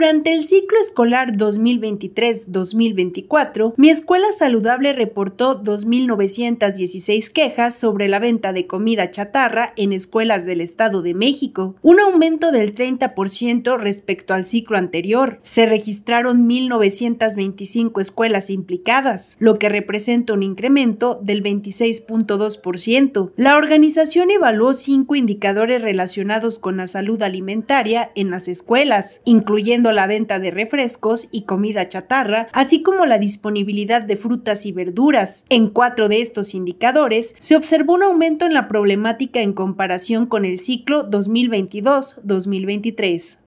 Durante el ciclo escolar 2023-2024, mi escuela saludable reportó 2.916 quejas sobre la venta de comida chatarra en escuelas del Estado de México, un aumento del 30% respecto al ciclo anterior. Se registraron 1.925 escuelas implicadas, lo que representa un incremento del 26.2%. La organización evaluó cinco indicadores relacionados con la salud alimentaria en las escuelas, incluyendo la venta de refrescos y comida chatarra, así como la disponibilidad de frutas y verduras. En cuatro de estos indicadores se observó un aumento en la problemática en comparación con el ciclo 2022-2023.